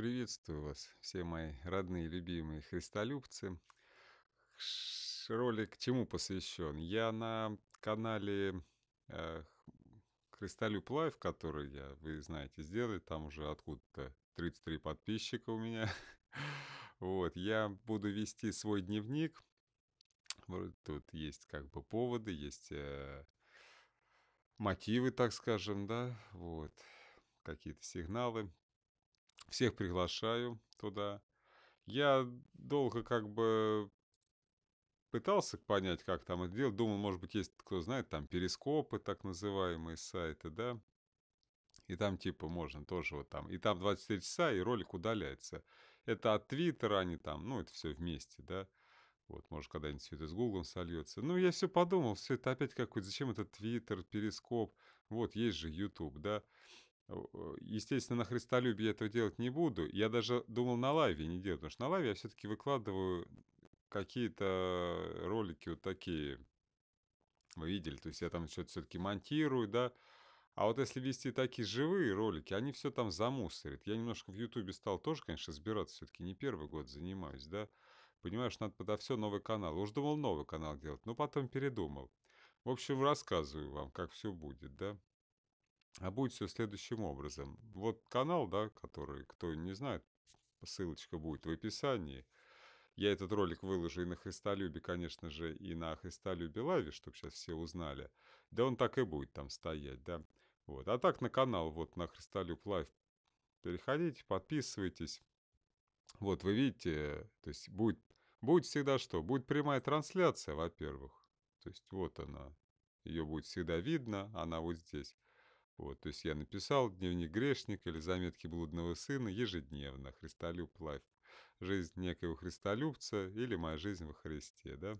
Приветствую вас, все мои родные, любимые христолюбцы. Ролик чему посвящен? Я на канале э, Христолюб Лайв, который я, вы знаете, сделали, там уже откуда-то 33 подписчика у меня. Вот, я буду вести свой дневник. Тут есть как бы поводы, есть э, мотивы, так скажем, да, вот, какие-то сигналы. Всех приглашаю туда. Я долго как бы пытался понять, как там это делать. Думал, может быть, есть кто знает, там перископы, так называемые сайты, да. И там типа можно тоже вот там. И там 24 часа, и ролик удаляется. Это от Твиттера они там, ну, это все вместе, да. Вот, может, когда-нибудь все это с Гуглом сольется. Ну, я все подумал, все это опять какой-то, зачем этот Твиттер, Перископ. Вот, есть же YouTube, да. Естественно, на христолюбии я этого делать не буду. Я даже думал на лайве не делать, потому что на лайве я все-таки выкладываю какие-то э, ролики вот такие. Вы видели, то есть я там что-то все-таки монтирую, да. А вот если вести такие живые ролики, они все там замусорят. Я немножко в Ютубе стал тоже, конечно, разбираться, все-таки не первый год занимаюсь, да. Понимаешь, надо подо все новый канал. Уж думал новый канал делать, но потом передумал. В общем, рассказываю вам, как все будет, да. А будет все следующим образом. Вот канал, да, который, кто не знает, ссылочка будет в описании. Я этот ролик выложу и на Христолюбе, конечно же, и на Христолюбе Лаве, чтобы сейчас все узнали. Да он так и будет там стоять, да. Вот. А так на канал, вот на Христолюб Лайв переходите, подписывайтесь. Вот, вы видите, то есть будет, будет всегда что? Будет прямая трансляция, во-первых. То есть вот она. Ее будет всегда видно, она вот здесь. Вот, то есть я написал «Дневник грешника» или «Заметки блудного сына» ежедневно, «Христолюб лайф», «Жизнь некоего христолюбца» или «Моя жизнь во Христе», да?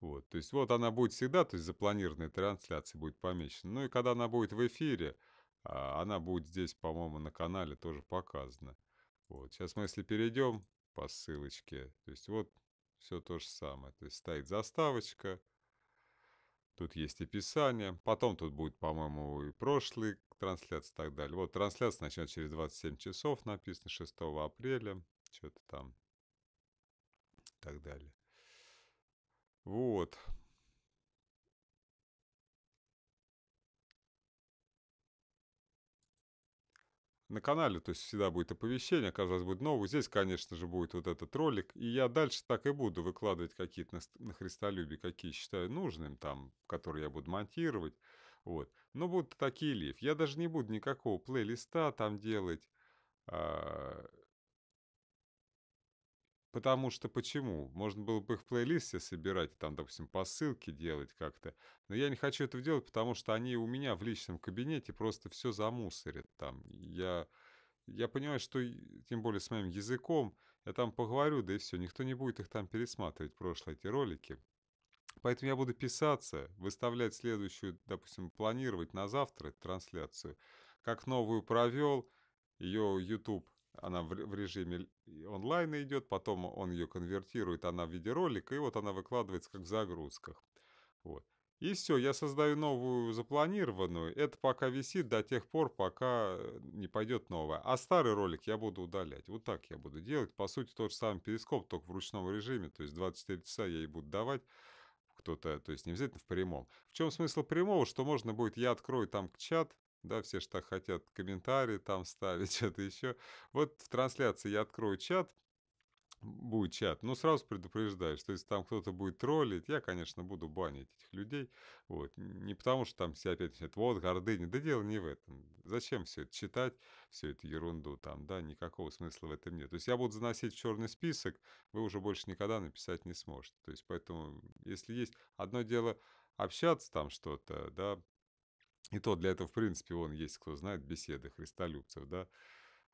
Вот, то есть вот она будет всегда, то есть запланированная трансляция будет помечена. Ну и когда она будет в эфире, а, она будет здесь, по-моему, на канале тоже показана. Вот, сейчас мы если перейдем по ссылочке, то есть вот все то же самое. То есть стоит заставочка, Тут есть и Писание. Потом тут будет, по-моему, и прошлый трансляции и так далее. Вот трансляция начнется через 27 часов, написано 6 апреля, что-то там и так далее. Вот. на канале, то есть всегда будет оповещение, каждый раз будет новый. Здесь, конечно же, будет вот этот ролик, и я дальше так и буду выкладывать какие-то на, на христолюбие, какие считаю нужным, там, которые я буду монтировать, вот. Но будут такие лив. Я даже не буду никакого плейлиста там делать, а, Потому что почему? Можно было бы их в плейлисте собирать, там, допустим, по ссылке делать как-то. Но я не хочу этого делать, потому что они у меня в личном кабинете просто все замусорят там. Я, я понимаю, что, тем более с моим языком, я там поговорю, да и все. Никто не будет их там пересматривать, прошлые эти ролики. Поэтому я буду писаться, выставлять следующую, допустим, планировать на завтра трансляцию. Как новую провел, ее YouTube она в, в режиме онлайн идет, потом он ее конвертирует, она в виде ролика, и вот она выкладывается как в загрузках. Вот. И все, я создаю новую запланированную. Это пока висит до тех пор, пока э, не пойдет новая. А старый ролик я буду удалять. Вот так я буду делать. По сути, тот же самый перископ, только в ручном режиме. То есть 24 часа я ей буду давать кто-то, то есть не обязательно в прямом. В чем смысл прямого, что можно будет, я открою там чат, да, все же так хотят комментарии там ставить, что-то еще. Вот в трансляции я открою чат, будет чат, но ну, сразу предупреждаю, что если там кто-то будет троллить, я, конечно, буду банить этих людей. Вот. Не потому, что там все опять начинают, вот, гордыня, да дело не в этом. Зачем все это читать, всю эту ерунду там, да, никакого смысла в этом нет. То есть я буду заносить в черный список, вы уже больше никогда написать не сможете. То есть поэтому, если есть одно дело общаться там что-то, да, и то для этого, в принципе, он есть, кто знает, беседы христолюбцев, да,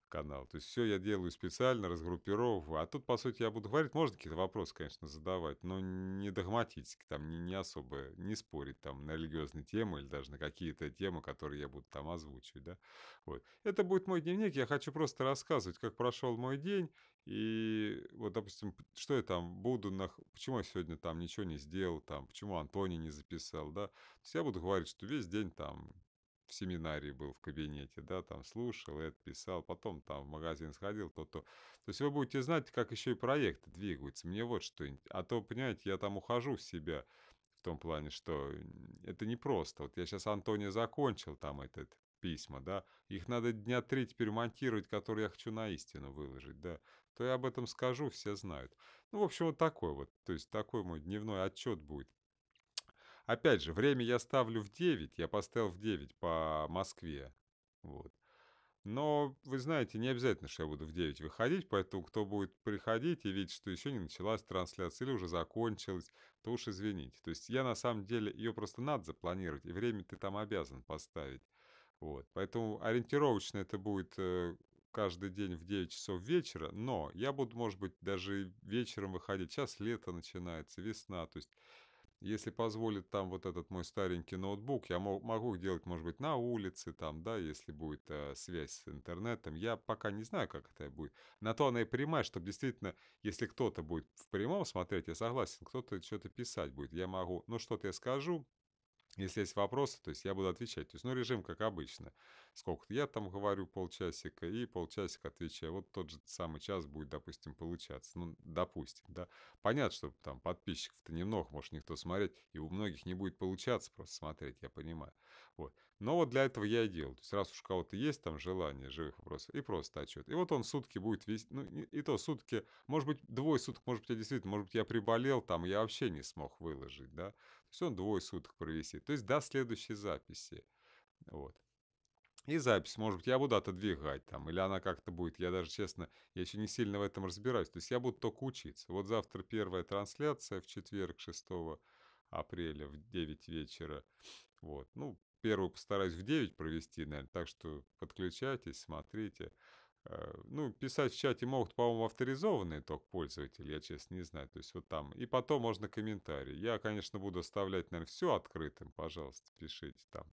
канал. То есть все я делаю специально, разгруппировываю. А тут, по сути, я буду говорить, можно какие-то вопросы, конечно, задавать, но не догматически, там, не, не особо, не спорить там на религиозные темы или даже на какие-то темы, которые я буду там озвучивать, да. Вот. Это будет мой дневник, я хочу просто рассказывать, как прошел мой день и вот, допустим, что я там буду, нах... почему я сегодня там ничего не сделал, там, почему Антони не записал, да. То есть я буду говорить, что весь день там в семинарии был в кабинете, да, там слушал, это писал, потом там в магазин сходил, то-то. То есть вы будете знать, как еще и проекты двигаются. Мне вот что, а то, понимаете, я там ухожу в себя, в том плане, что это непросто. Вот я сейчас Антония закончил там этот письма, да, их надо дня три теперь монтировать, которые я хочу на истину выложить, да, то я об этом скажу, все знают. Ну, в общем, вот такой вот, то есть такой мой дневной отчет будет. Опять же, время я ставлю в 9, я поставил в 9 по Москве, вот. Но, вы знаете, не обязательно, что я буду в 9 выходить, поэтому кто будет приходить и видеть, что еще не началась трансляция или уже закончилась, то уж извините. То есть я на самом деле, ее просто надо запланировать, и время ты там обязан поставить. Вот. Поэтому ориентировочно это будет э, каждый день в 9 часов вечера, но я буду, может быть, даже вечером выходить. Сейчас лето начинается, весна, то есть если позволит там вот этот мой старенький ноутбук, я могу делать, может быть, на улице там, да, если будет э, связь с интернетом. Я пока не знаю, как это будет. На то она и прямая, чтобы действительно, если кто-то будет в прямом смотреть, я согласен, кто-то что-то писать будет. Я могу, ну, что-то я скажу, если есть вопросы, то есть я буду отвечать. То есть, ну, режим как обычно. Сколько я там говорю полчасика и полчасика отвечаю. Вот тот же самый час будет, допустим, получаться. Ну, допустим, да. Понятно, что там подписчиков-то немного, может никто смотреть, и у многих не будет получаться просто смотреть, я понимаю. Вот. Но вот для этого я и делал. То есть, раз уж у кого-то есть там желание живых вопросов, и просто отчет. И вот он сутки будет вести, ну, и то сутки, может быть, двое суток, может быть, я действительно, может быть, я приболел там, я вообще не смог выложить, да. Все, он двое суток провисит. То есть до следующей записи. Вот. И запись, может быть, я буду отодвигать там, или она как-то будет, я даже, честно, я еще не сильно в этом разбираюсь. То есть я буду только учиться. Вот завтра первая трансляция в четверг 6 апреля в 9 вечера. Вот, ну, первую постараюсь в 9 провести, наверное, так что подключайтесь, смотрите. Э, ну, писать в чате могут, по-моему, авторизованные только пользователи, я честно не знаю. То есть вот там. И потом можно комментарии. Я, конечно, буду оставлять, наверное, все открытым. Пожалуйста, пишите там.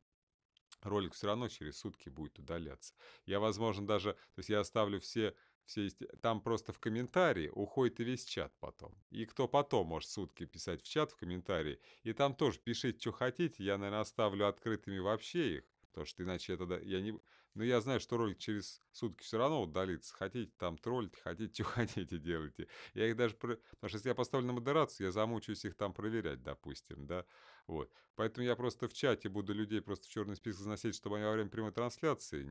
Ролик все равно через сутки будет удаляться. Я, возможно, даже... То есть я оставлю все все есть, там просто в комментарии уходит и весь чат потом. И кто потом может сутки писать в чат в комментарии. И там тоже пишите, что хотите. Я, наверное, оставлю открытыми вообще их. Потому что иначе это... Да, я не... Но я знаю, что ролик через сутки все равно удалится. Хотите там троллить, хотите, что хотите, делайте. Я их даже... Про... Потому что если я поставлю на модерацию, я замучаюсь их там проверять, допустим, да. Вот. Поэтому я просто в чате буду людей просто в черный список заносить, чтобы они во время прямой трансляции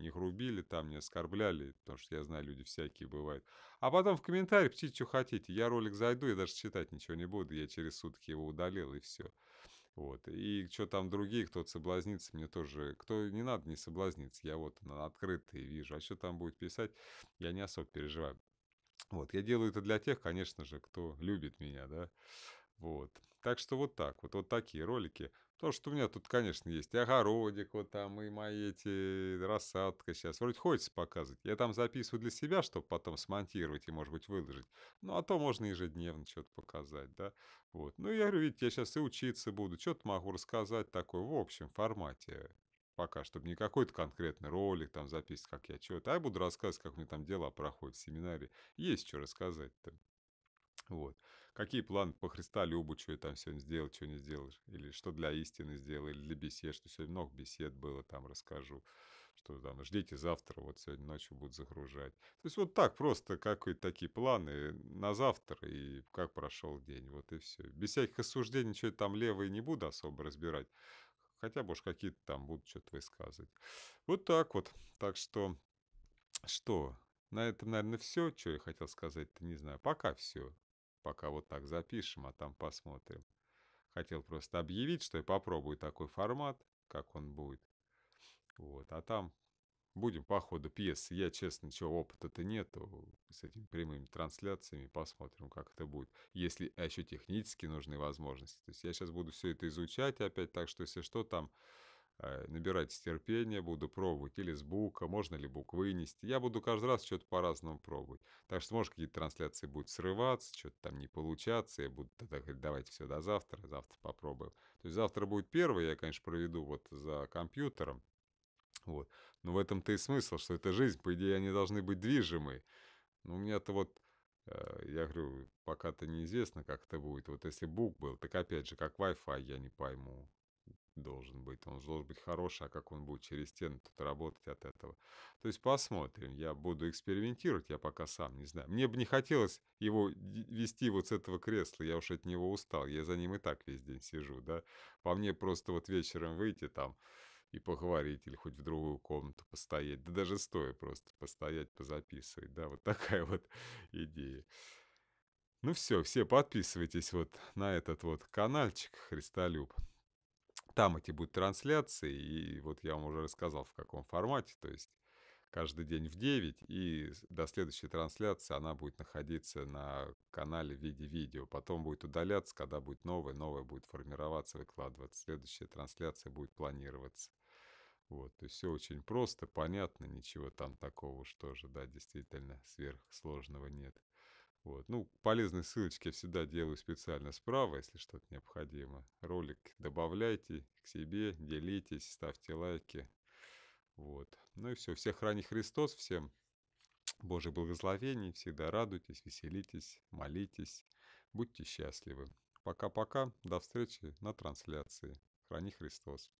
не грубили там, не оскорбляли. Потому что я знаю, люди всякие бывают. А потом в комментариях пишите, что хотите. Я ролик зайду, я даже читать ничего не буду. Я через сутки его удалил, и все. Вот. И что там другие, кто соблазнится, мне тоже... Кто не надо, не соблазнится. Я вот на открытый вижу. А что там будет писать, я не особо переживаю. Вот, я делаю это для тех, конечно же, кто любит меня, да, вот. Так что вот так, вот, вот такие ролики. То, что у меня тут, конечно, есть и огородик, вот там, и мои эти рассадка сейчас. Вроде хочется показывать. Я там записываю для себя, чтобы потом смонтировать и, может быть, выложить. Ну, а то можно ежедневно что-то показать, да. Вот. Ну, я говорю, видите, я сейчас и учиться буду. Что-то могу рассказать такое в общем формате пока, чтобы не какой-то конкретный ролик там записывать, как я что-то. А я буду рассказывать, как у меня там дела проходят в семинаре. Есть что рассказать-то. Вот. Какие планы по Христа обу, что я там сегодня сделал, что не сделаешь? Или что для истины сделал, или для бесед, что сегодня много бесед было, там расскажу. Что там, ждите завтра, вот сегодня ночью будут загружать. То есть вот так просто какие такие планы на завтра и как прошел день, вот и все. Без всяких осуждений, что там левые не буду особо разбирать. Хотя бы уж какие-то там будут что-то высказывать. Вот так вот. Так что, что, на этом, наверное, все, что я хотел сказать-то, не знаю. Пока все. Пока вот так запишем, а там посмотрим. Хотел просто объявить, что я попробую такой формат, как он будет. Вот, а там будем по ходу пьесы. Я, честно, ничего опыта-то нету с этими прямыми трансляциями. Посмотрим, как это будет. Если а еще технически нужны возможности. То есть я сейчас буду все это изучать опять, так что если что, там Э, набирать терпения, буду пробовать или с бука, можно ли бук вынести. Я буду каждый раз что-то по-разному пробовать. Так что, может, какие-то трансляции будут срываться, что-то там не получаться, я буду тогда говорить, давайте все до завтра, завтра попробуем. То есть завтра будет первый, я, конечно, проведу вот за компьютером, вот. Но в этом-то и смысл, что это жизнь, по идее, они должны быть движимы. Но у меня-то вот, э, я говорю, пока-то неизвестно, как это будет. Вот если бук был, так опять же, как Wi-Fi, я не пойму должен быть. Он должен быть хороший, а как он будет через стену тут работать от этого. То есть посмотрим. Я буду экспериментировать, я пока сам не знаю. Мне бы не хотелось его вести вот с этого кресла, я уж от него устал. Я за ним и так весь день сижу, да. По мне просто вот вечером выйти там и поговорить, или хоть в другую комнату постоять, да даже стоя просто постоять, позаписывать, да, вот такая вот идея. Ну все, все подписывайтесь вот на этот вот каналчик Христолюб. Там эти будут трансляции, и вот я вам уже рассказал, в каком формате, то есть каждый день в 9, и до следующей трансляции она будет находиться на канале в виде видео. Потом будет удаляться, когда будет новое, новое будет формироваться, выкладываться. Следующая трансляция будет планироваться. Вот, то есть все очень просто, понятно, ничего там такого что же, да, действительно, сверхсложного нет. Вот. Ну, полезные ссылочки я всегда делаю специально справа, если что-то необходимо. Ролик добавляйте к себе, делитесь, ставьте лайки. Вот. Ну и все. Всех храни Христос, всем Божьих благословений, всегда радуйтесь, веселитесь, молитесь, будьте счастливы. Пока-пока, до встречи на трансляции. Храни Христос.